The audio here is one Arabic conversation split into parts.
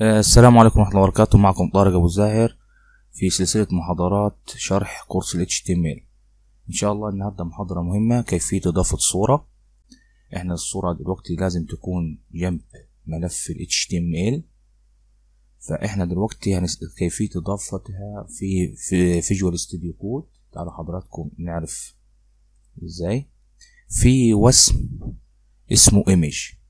آه، السلام عليكم ورحمة الله وبركاته معكم طارق أبو الزاهر في سلسلة محاضرات شرح كورس ال HTML إن شاء الله النهاردة محاضرة مهمة كيفية إضافة صورة إحنا الصورة دلوقتي لازم تكون جنب ملف ال HTML فإحنا دلوقتي هنسأل كيفية إضافتها في في فيجوال ستوديو كود تعالوا حضراتكم نعرف إزاي في وسم اسمه image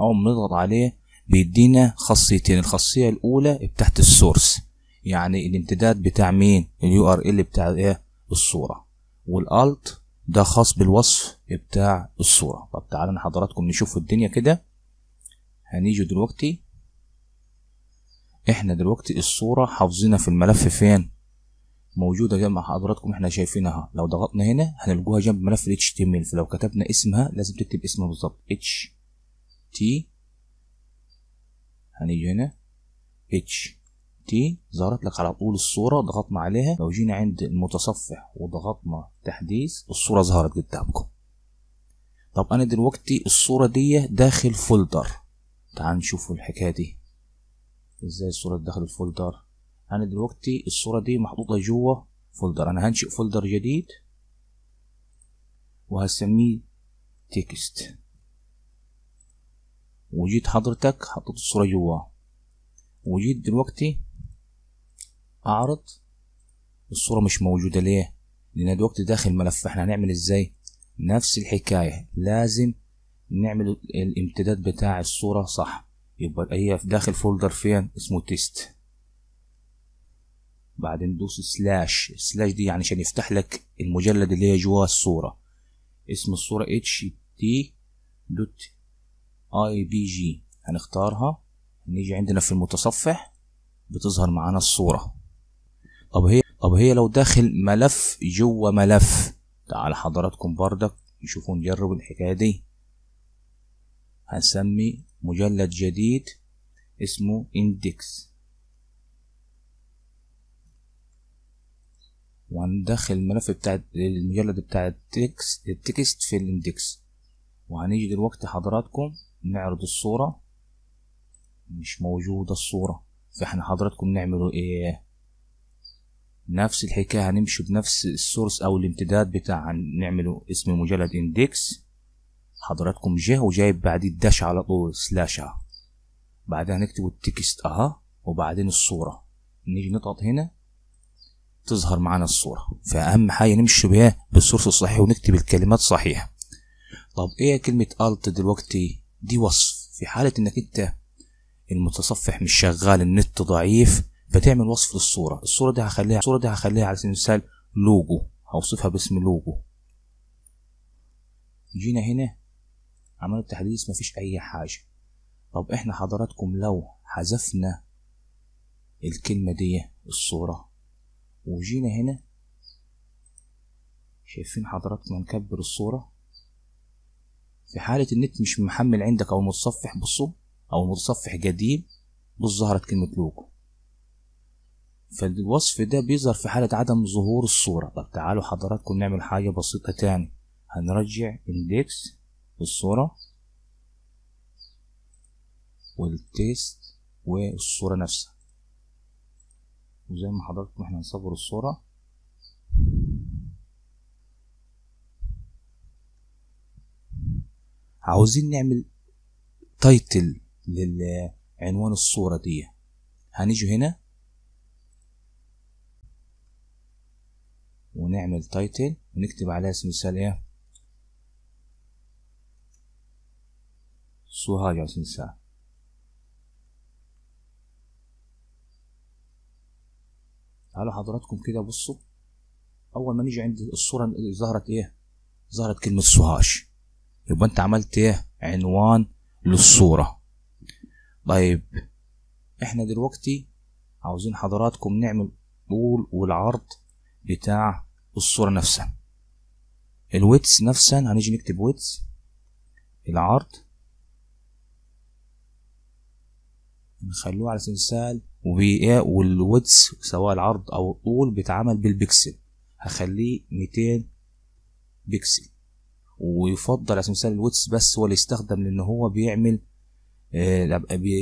اول ما نضغط عليه بيدينا خاصيتين الخاصيه الاولى بتاعت السورس يعني الامتداد بتاع مين اليو ار ال بتاع ايه الصوره والالت ده خاص بالوصف بتاع الصوره طب تعالى انا حضراتكم نشوف الدنيا كده هنيجي دلوقتي احنا دلوقتي الصوره حافظينها في الملف فين موجودة جنب حضراتكم احنا شايفينها لو ضغطنا هنا هنلقوها جنب ملف ال HTML فلو كتبنا اسمها لازم تكتب اسمها بالظبط H تي هنيجي هنا اتش تي ظهرت لك على طول الصورة ضغطنا عليها لو جينا عند المتصفح وضغطنا تحديث الصورة ظهرت قدامكم طب انا دلوقتي الصورة دي داخل فولدر تعال نشوف الحكاية دي ازاي الصورة داخل الفولدر انا دلوقتي الصورة دي محطوطة جوه فولدر انا هنشئ فولدر جديد وهسميه تكست وجيت حضرتك حطيت الصورة جوا وجيت دلوقتي اعرض الصورة مش موجودة ليه لان دلوقتي داخل ملف احنا هنعمل ازاي نفس الحكاية لازم نعمل الامتداد بتاع الصورة صح يبقى هي في داخل فولدر فين اسمه تيست بعدين ندوس سلاش سلاش دي يعني عشان يفتح لك المجلد اللي هي جواه الصورة اسم الصورة دوت اي بي جي هنختارها نيجي عندنا في المتصفح بتظهر معانا الصورة طب هي طب هي لو داخل ملف جوه ملف تعال حضراتكم بردك نشوفوا نجرب الحكاية دي هنسمي مجلد جديد اسمه اندكس وهندخل الملف بتاع المجلد بتاع التكست التكست في الاندكس وهنيجي دلوقتي حضراتكم نعرض الصورة مش موجودة الصورة فاحنا حضراتكم نعملوا ايه نفس الحكاية هنمشي بنفس السورس او الامتداد بتاع نعمله اسم مجلد اندكس حضراتكم جه وجايب بعديه الداش على طول سلاشة بعدها نكتب التكست اها وبعدين الصورة نيجي نضغط هنا تظهر معانا الصورة فأهم حاجة نمشي بها بالسورس الصحيح ونكتب الكلمات صحيحة طب ايه كلمة الت دلوقتي دي وصف في حالة انك انت المتصفح مش شغال النت ضعيف فتعمل وصف للصورة الصورة دي هخليها الصورة دي هخليها على سبيل المثال لوجو هوصفها باسم لوجو جينا هنا عملنا التحديث مفيش اي حاجة طب احنا حضراتكم لو حذفنا الكلمة دي الصورة وجينا هنا شايفين حضراتكم هنكبر الصورة في حالة النت مش محمل عندك أو متصفح بالصب أو متصفح قديم بص ظهرت كلمة لوجو فالوصف ده بيظهر في حالة عدم ظهور الصورة طب تعالوا حضراتكم نعمل حاجة بسيطة تاني هنرجع اندكس الصورة والتيست والصورة نفسها وزي ما حضراتكم احنا هنصور الصورة عاوزين نعمل تايتل للعنوان الصورة دي هنيجي هنا ونعمل تايتل ونكتب عليها اسم مثال ايه سوهاج عشان ساعة تعالوا حضراتكم كده بصوا اول ما نيجي عند الصورة ظهرت ايه ظهرت كلمة سوهاج يبقى انت عملت ايه عنوان للصورة طيب احنا دلوقتي عاوزين حضراتكم نعمل طول والعرض بتاع الصورة نفسها الويتس نفسها هنيجي نكتب ويتس العرض نخلوه على سنسال وبي ايه، والويتس سواء العرض او الطول بيتعمل بالبكسل هخليه 200 بكسل ويفضل على سمسار الوتس بس هو اللي يستخدم لان هو بيعمل آه،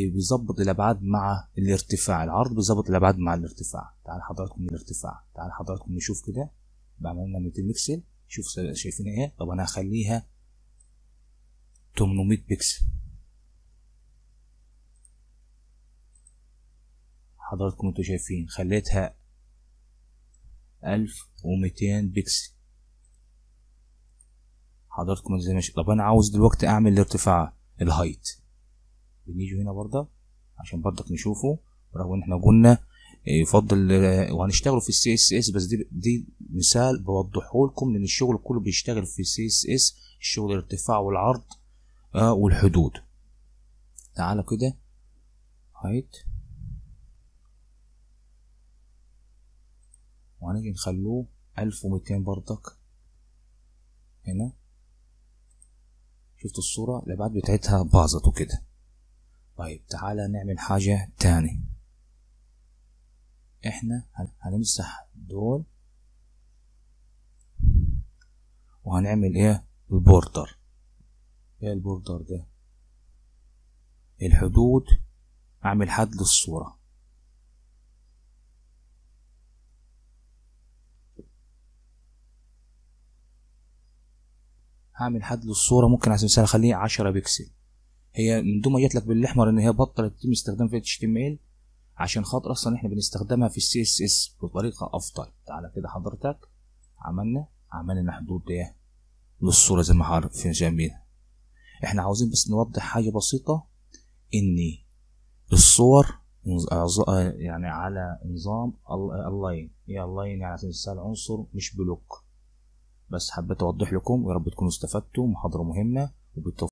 بيظبط الابعاد مع الارتفاع العرض بيظبط الابعاد مع الارتفاع تعال حضراتكم الارتفاع تعال حضراتكم نشوف كده بعمل لنا 200 بكسل شوف شايفين ايه طب انا هخليها 800 بكسل حضراتكم انتوا شايفين خليتها 1200 بكسل حضرتكم ازاي ماشي طب انا عاوز دلوقتي اعمل الارتفاع الهايت بنيجي هنا برضه عشان برضك نشوفه رغم ان احنا قلنا آه، يفضل آه، وهنشتغله في السي اس اس بس دي دي مثال بوضحه لكم لان الشغل كله بيشتغل في السي اس اس الشغل الارتفاع والعرض آه والحدود تعالى كده هايت وهنيجي نخلوه 1200 برضك هنا شفت الصورة الأبعاد بتاعتها باظت وكده طيب تعالى نعمل حاجة تاني احنا هنمسح دول وهنعمل ايه البوردر ايه البوردر ده الحدود اعمل حد للصورة هعمل حد للصوره ممكن سبيل المثال اخليه 10 بكسل هي من دون ما جت لك بالاحمر ان هي بطلت يتم استخدام في اتش تي عشان خاطر اصلا احنا بنستخدمها في السي اس اس بطريقه افضل تعالى كده حضرتك عملنا عملنا حدود ايه للصوره زي ما في جميل احنا عاوزين بس نوضح حاجه بسيطه ان الصور يعني على نظام اللاين ايه اللاين يعني على المثال عنصر مش بلوك بس حبيت أوضح لكم ويا رب تكونوا استفدتوا محاضرة مهمة وبالتوفيق